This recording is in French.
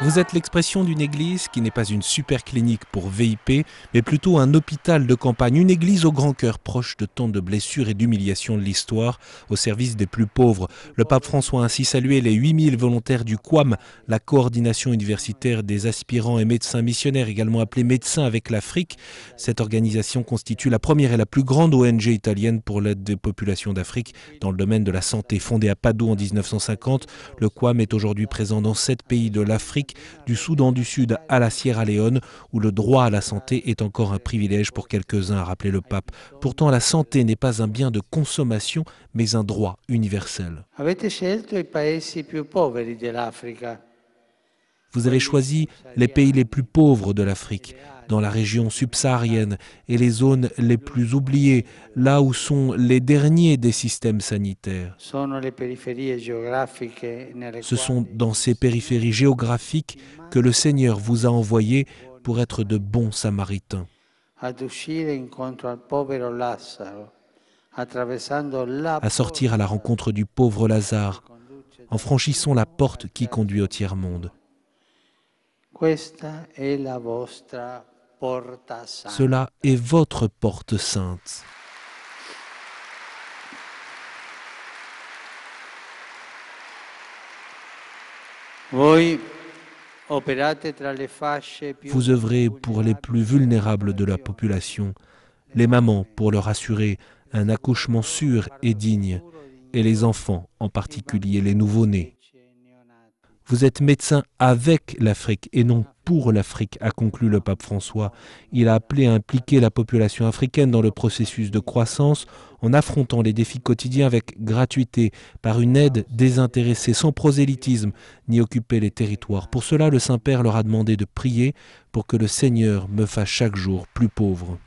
Vous êtes l'expression d'une église qui n'est pas une super clinique pour VIP, mais plutôt un hôpital de campagne, une église au grand cœur proche de tant de blessures et d'humiliations de l'histoire, au service des plus pauvres. Le pape François a ainsi salué les 8000 volontaires du QUAM, la coordination universitaire des aspirants et médecins missionnaires, également appelée Médecins avec l'Afrique. Cette organisation constitue la première et la plus grande ONG italienne pour l'aide des populations d'Afrique dans le domaine de la santé. Fondée à Padoue en 1950, le QUAM est aujourd'hui présent dans sept pays de l'Afrique du Soudan du Sud à la Sierra Leone, où le droit à la santé est encore un privilège pour quelques-uns, a rappelé le pape. Pourtant, la santé n'est pas un bien de consommation, mais un droit universel. Vous avez choisi les pays les plus pauvres de l'Afrique, dans la région subsaharienne et les zones les plus oubliées, là où sont les derniers des systèmes sanitaires. Ce sont dans ces périphéries géographiques que le Seigneur vous a envoyé pour être de bons samaritains. À sortir à la rencontre du pauvre Lazare en franchissant la porte qui conduit au tiers-monde. Cela est votre porte sainte. Vous œuvrez pour les plus vulnérables de la population, les mamans pour leur assurer un accouchement sûr et digne, et les enfants, en particulier les nouveau-nés. Vous êtes médecin avec l'Afrique et non pour l'Afrique, a conclu le pape François. Il a appelé à impliquer la population africaine dans le processus de croissance en affrontant les défis quotidiens avec gratuité, par une aide désintéressée, sans prosélytisme, ni occuper les territoires. Pour cela, le Saint-Père leur a demandé de prier pour que le Seigneur me fasse chaque jour plus pauvre.